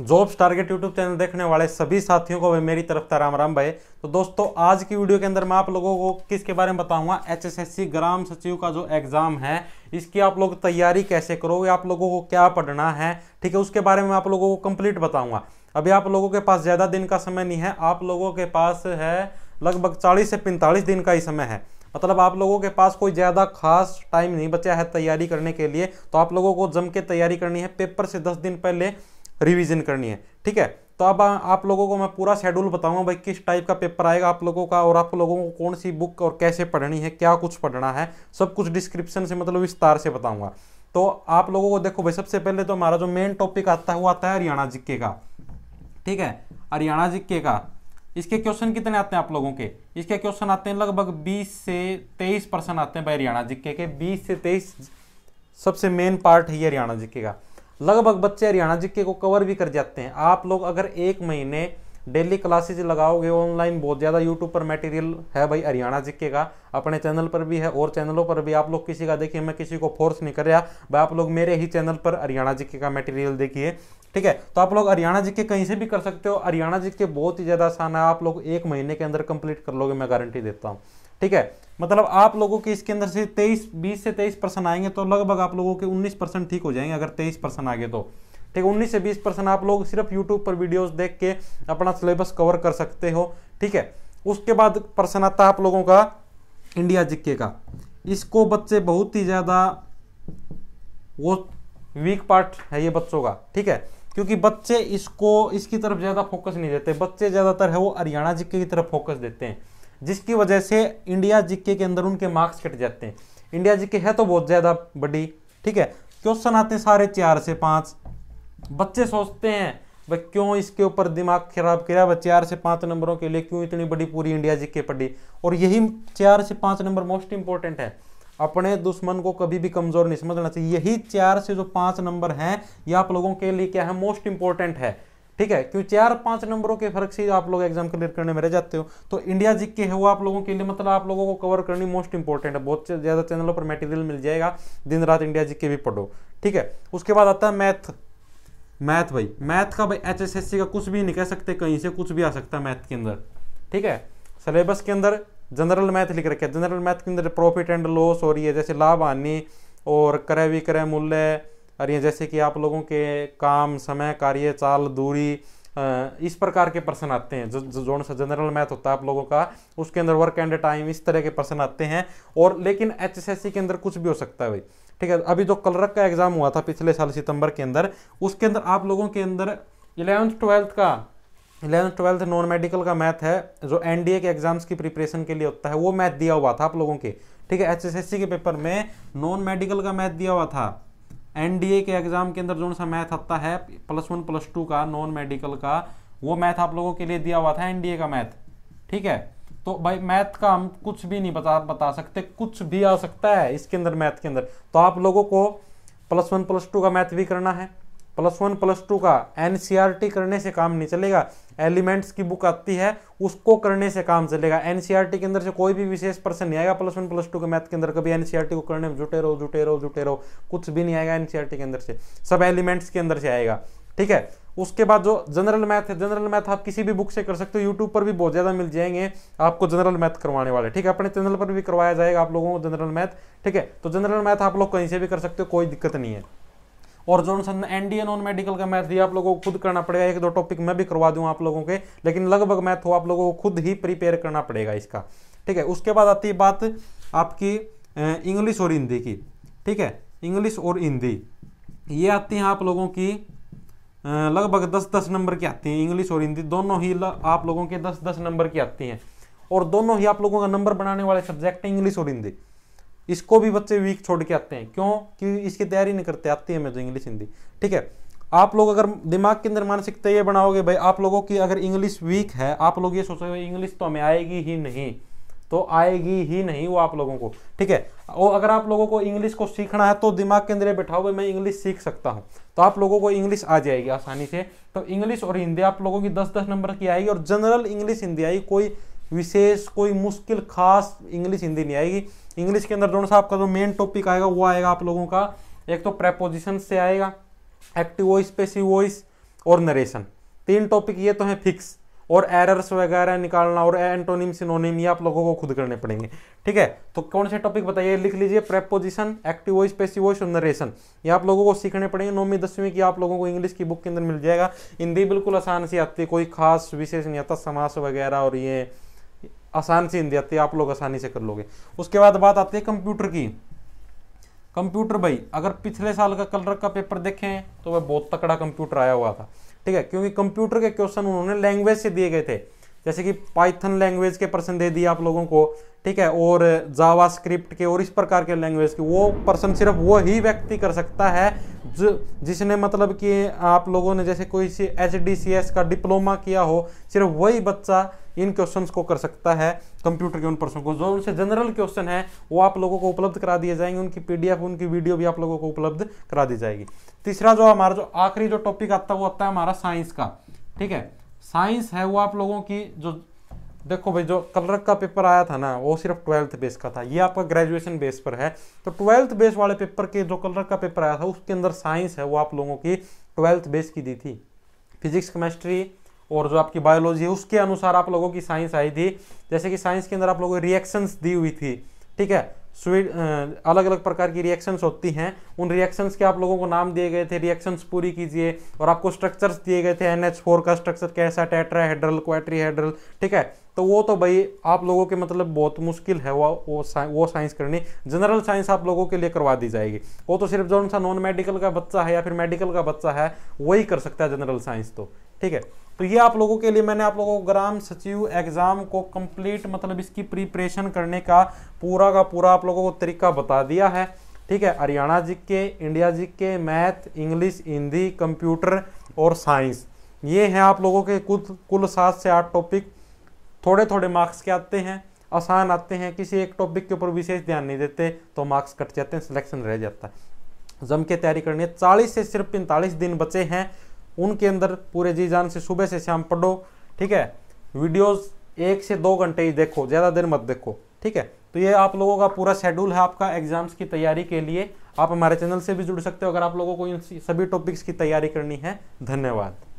jobs target YouTube channel देखने वाले सभी साथियों को भी मेरी तरफ से राम राम भाई तो दोस्तों आज की वीडियो के अंदर मैं आप लोगों को किसके बारे में बताऊंगा एचएसएससी ग्राम सचिव का जो एग्ज़ाम है इसकी आप लोग तैयारी कैसे करोगे आप लोगों को क्या पढ़ना है ठीक है उसके बारे में आप लोगों को कंप्लीट बताऊंगा अभी आप लोगों के पास ज़्यादा दिन का समय नहीं है आप लोगों के पास है लगभग चालीस से पैंतालीस दिन का ही समय है मतलब आप लोगों के पास कोई ज़्यादा खास टाइम नहीं बचा है तैयारी करने के लिए तो आप लोगों को जम के तैयारी करनी है पेपर से दस दिन पहले रिविजन करनी है ठीक है तो अब आप लोगों को मैं पूरा शेड्यूल बताऊंगा भाई किस टाइप का पेपर आएगा आप लोगों का और आप लोगों को कौन सी बुक और कैसे पढ़नी है क्या कुछ पढ़ना है सब कुछ डिस्क्रिप्शन से मतलब विस्तार से बताऊंगा तो आप लोगों को देखो भाई सबसे पहले तो हमारा जो मेन टॉपिक आता है वो आता है हरियाणा जिक्के का ठीक है हरियाणा जिक्के का इसके क्वेश्चन कितने आते हैं आप लोगों के इसके क्वेश्चन आते हैं लगभग 20 से 23 परसेंट आते हैं भाई हरियाणा जिक्के के 20 से 23 सबसे मेन पार्ट है हरियाणा जिक्के का लगभग बच्चे हरियाणा जीके को कवर भी कर जाते हैं आप लोग अगर एक महीने डेली क्लासेज लगाओगे ऑनलाइन बहुत ज़्यादा यूट्यूब पर मटेरियल है भाई हरियाणा जिक्के का अपने चैनल पर भी है और चैनलों पर भी आप लोग किसी का देखिए मैं किसी को फोर्स नहीं कर रहा भाई आप लोग मेरे ही चैनल पर हरियाणा जिक्के का मटेरियल देखिए ठीक है तो आप लोग हरियाणा जिक्के कहीं से भी कर सकते हो हरियाणा जिक्के बहुत ही ज़्यादा आसान है आप लोग एक महीने के अंदर कंप्लीट कर लोगे मैं गारंटी देता हूँ ठीक है मतलब आप लोगों के इसके अंदर से 23 20 से 23 परसेंट आएंगे तो लगभग आप लोगों के 19 परसेंट ठीक हो जाएंगे अगर 23 परसेंट आगे तो ठीक है उन्नीस से बीस परसेंट आप लोग सिर्फ यूट्यूब पर वीडियोस देख के अपना सिलेबस कवर कर सकते हो ठीक है उसके बाद प्रश्न आता है आप लोगों का इंडिया जिक्के का इसको बच्चे बहुत ही ज़्यादा वो वीक पार्ट है ये बच्चों का ठीक है क्योंकि बच्चे इसको इसकी तरफ ज़्यादा फोकस नहीं देते बच्चे ज़्यादातर है वो हरियाणा जिक्के की तरफ फोकस देते हैं जिसकी वजह से इंडिया जीके के अंदर उनके मार्क्स कट जाते हैं इंडिया जीके है तो बहुत ज़्यादा बड़ी ठीक है क्वेश्चन आते हैं सारे चार से पाँच बच्चे सोचते हैं भाई क्यों इसके ऊपर दिमाग खराब किया भाई चार से पाँच नंबरों के लिए क्यों इतनी बड़ी पूरी इंडिया जी के पड़ी और यही चार से पाँच नंबर मोस्ट इंपॉर्टेंट है अपने दुश्मन को कभी भी कमज़ोर नहीं समझना चाहिए यही चार से जो पाँच नंबर हैं ये आप लोगों के लिए क्या है मोस्ट इंपॉर्टेंट है ठीक है क्यों चार पांच नंबरों के फर्क से आप लोग एग्जाम क्लियर करने में रह जाते हो तो इंडिया जिक के है वो आप लोगों के लिए मतलब आप लोगों को कवर करनी मोस्ट इंपॉर्टेंट है बहुत ज़्यादा चैनलों पर मटेरियल मिल जाएगा दिन रात इंडिया जिक के भी पढ़ो ठीक है उसके बाद आता है मैथ मैथ भाई मैथ का भाई एचएसएससी का कुछ भी नहीं कह सकते कहीं से कुछ भी आ सकता है मैथ के अंदर ठीक है सिलेबस के अंदर जनरल मैथ लिख रखे जनरल मैथ के अंदर प्रॉफिट एंड लॉस हो रही है जैसे लाभ हानि और क्रय विक्रय मूल्य और ये जैसे कि आप लोगों के काम समय कार्य चाल दूरी इस प्रकार के प्रश्न आते हैं जो जो सा जनरल मैथ होता है आप लोगों का उसके अंदर वर्क एंड टाइम इस तरह के प्रश्न आते हैं और लेकिन एच के अंदर कुछ भी हो सकता है भाई ठीक है अभी जो कलरक का एग्जाम हुआ था पिछले साल सितंबर के अंदर उसके अंदर आप लोगों के अंदर इलेवंथ ट्वेल्थ का इलेवंथ ट्वेल्थ नॉन मेडिकल का मैथ है जो एनडीए के एग्जाम्स की प्रिपरेशन के लिए होता है वो मैथ दिया हुआ था आप लोगों के ठीक है एच के पेपर में नॉन मेडिकल का मैथ दिया हुआ था एनडीए के एग्जाम के अंदर जो सा मैथ आता है प्लस वन प्लस टू का नॉन मेडिकल का वो मैथ आप लोगों के लिए दिया हुआ था एनडीए का मैथ ठीक है तो भाई मैथ का हम कुछ भी नहीं बता बता सकते कुछ भी आ सकता है इसके अंदर मैथ के अंदर तो आप लोगों को प्लस वन प्लस टू का मैथ भी करना है प्लस वन प्लस टू का टी e करने से काम नहीं चलेगा एलिमेंट्स की बुक आती है उसको करने से काम चलेगा टी e के अंदर से कोई भी विशेष प्रश्न नहीं आएगा प्लस वन प्लस टू के मैथ के अंदर कभी टी e को करने में जुटे रहो जुटे रहो जुटे रहो कुछ भी नहीं आएगा टी के अंदर से सब एलिमेंट्स के अंदर से आएगा ठीक है उसके बाद जो जनरल मैथ है जनरल मैथ आप किसी भी बुक से कर सकते हो यूट्यूब पर भी बहुत ज़्यादा मिल जाएंगे आपको जनरल मैथ करवाने वाले ठीक है अपने चैनल पर भी करवाया जाएगा आप लोगों को जनरल मैथ ठीक है तो जनरल मैथ आप लोग कहीं से भी कर सकते हो कोई दिक्कत नहीं है और जॉनसन ने एनडीए नॉन मेडिकल का मैथ भी आप लोगों को खुद करना पड़ेगा एक दो टॉपिक मैं भी करवा दूँ आप लोगों के लेकिन लगभग मैथ हो आप लोगों को खुद ही प्रिपेयर करना पड़ेगा इसका ठीक है उसके बाद आती है बात आपकी इंग्लिश और हिंदी की ठीक है इंग्लिश और हिंदी ये आती हैं आप लोगों की लगभग दस दस नंबर की आती हैं इंग्लिश और हिंदी दोनों ही आप लोगों के दस दस नंबर की आती हैं और दोनों ही आप लोगों का नंबर बनाने वाले सब्जेक्ट हैं इंग्लिश और हिंदी इसको भी बच्चे वीक छोड़ के आते हैं क्यों क्योंकि इसकी तैयारी नहीं करते आती है मैं तो इंग्लिश हिंदी ठीक है आप लोग अगर दिमाग के अंदर मानसिकता ये बनाओगे भाई आप लोगों की अगर इंग्लिश वीक है आप लोग ये सोचोगे इंग्लिश तो हमें आएगी ही नहीं तो आएगी ही नहीं वो आप लोगों को ठीक है और अगर आप लोगों को इंग्लिश को सीखना है तो दिमाग के अंदर बैठाओ भाई मैं इंग्लिश सीख सकता हूँ तो आप लोगों को इंग्लिश आ जाएगी आसानी से तो इंग्लिश और हिंदी आप लोगों की दस दस नंबर की आएगी और जनरल इंग्लिश हिंदी आएगी कोई विशेष कोई मुश्किल खास इंग्लिश हिंदी नहीं आएगी इंग्लिश के अंदर दोनों से आपका जो मेन टॉपिक आएगा वो आएगा आप लोगों का एक तो प्रेपोजिशन से आएगा एक्टिव वॉइस पेसिव वॉइस और नरेशन तीन टॉपिक ये तो हैं फिक्स और एरर्स वगैरह निकालना और एंटोनिम सिनोनिम ये आप लोगों को खुद करने पड़ेंगे ठीक है तो कौन से टॉपिक बताइए लिख लीजिए preposition active voice passive voice और नरेशन ये आप लोगों को सीखने पड़ेंगे नौवीं दसवीं की आप लोगों को इंग्लिश की बुक के अंदर मिल जाएगा हिंदी बिल्कुल आसान सी आती है कोई खास विशेष नहीं आता समास वगैरह और ये आसान से हिंदी आती है आप लोग आसानी से कर लोगे उसके बाद बात आती है कंप्यूटर की कंप्यूटर भाई अगर पिछले साल का कलर का पेपर देखें तो वह बहुत तकड़ा कंप्यूटर आया हुआ था ठीक है क्योंकि कंप्यूटर के क्वेश्चन उन्होंने लैंग्वेज से दिए गए थे जैसे कि पाइथन लैंग्वेज के पर्सन दे दिए आप लोगों को ठीक है और जावा स्क्रिप्ट के और इस प्रकार के लैंग्वेज के वो पर्सन सिर्फ वो ही व्यक्ति कर सकता है जो जिसने मतलब कि आप लोगों ने जैसे कोई C H D C S का डिप्लोमा किया हो सिर्फ वही बच्चा इन क्वेश्चंस को कर सकता है कंप्यूटर के उन पर्सन को जो उनसे जनरल क्वेश्चन है वो आप लोगों को उपलब्ध करा दिए जाएंगे उनकी पी उनकी वीडियो भी आप लोगों को उपलब्ध करा दी जाएगी तीसरा जो हमारा जो आखिरी जो टॉपिक आता है वो आता है हमारा साइंस का ठीक है साइंस है वो आप लोगों की जो देखो भाई जो कलर का पेपर आया था ना वो सिर्फ ट्वेल्थ बेस का था ये आपका ग्रेजुएशन बेस पर है तो ट्वेल्थ बेस वाले पेपर के जो कलर का पेपर आया था उसके अंदर साइंस है वो आप लोगों की ट्वेल्थ बेस की दी थी फिजिक्स केमिस्ट्री और जो आपकी बायोलॉजी है उसके अनुसार आप लोगों की साइंस आई थी जैसे कि साइंस के अंदर आप लोगों की रिएक्शंस दी हुई थी ठीक है स्वीट अलग अलग प्रकार की रिएक्शंस होती हैं उन रिएक्शंस के आप लोगों को नाम दिए गए थे रिएक्शंस पूरी कीजिए और आपको स्ट्रक्चर्स दिए गए थे एन फोर का स्ट्रक्चर कैसा टेट्राहेड्रल क्वाट्रीहेड्रल ठीक है तो वो तो भाई आप लोगों के मतलब बहुत मुश्किल है वो वो वो साइंस करनी जनरल साइंस आप लोगों के लिए करवा दी जाएगी वो तो सिर्फ जो सा नॉन मेडिकल का बच्चा है या फिर मेडिकल का बच्चा है वही कर सकता है जनरल साइंस तो ठीक है तो ये आप लोगों के लिए मैंने आप लोगों को ग्राम सचिव एग्ज़ाम को कंप्लीट मतलब इसकी प्रिपरेशन करने का पूरा का पूरा आप लोगों को तरीका बता दिया है ठीक है हरियाणा जी के India G K math English Hindi computer और साइंस ये हैं आप लोगों के कुछ कुल सात से आठ टॉपिक थोड़े थोड़े मार्क्स के आते हैं आसान आते हैं किसी एक टॉपिक के ऊपर विशेष ध्यान नहीं देते तो मार्क्स कट जाते हैं सिलेक्शन रह जाता है जम के तैयारी करनी है चालीस से सिर्फ पैंतालीस दिन बचे हैं उनके अंदर पूरे जी जान से सुबह से शाम पढ़ो ठीक है वीडियोस एक से दो घंटे ही देखो ज़्यादा देर मत देखो ठीक है तो ये आप लोगों का पूरा शेड्यूल है आपका एग्जाम्स की तैयारी के लिए आप हमारे चैनल से भी जुड़ सकते हो अगर आप लोगों को इन सभी टॉपिक्स की तैयारी करनी है धन्यवाद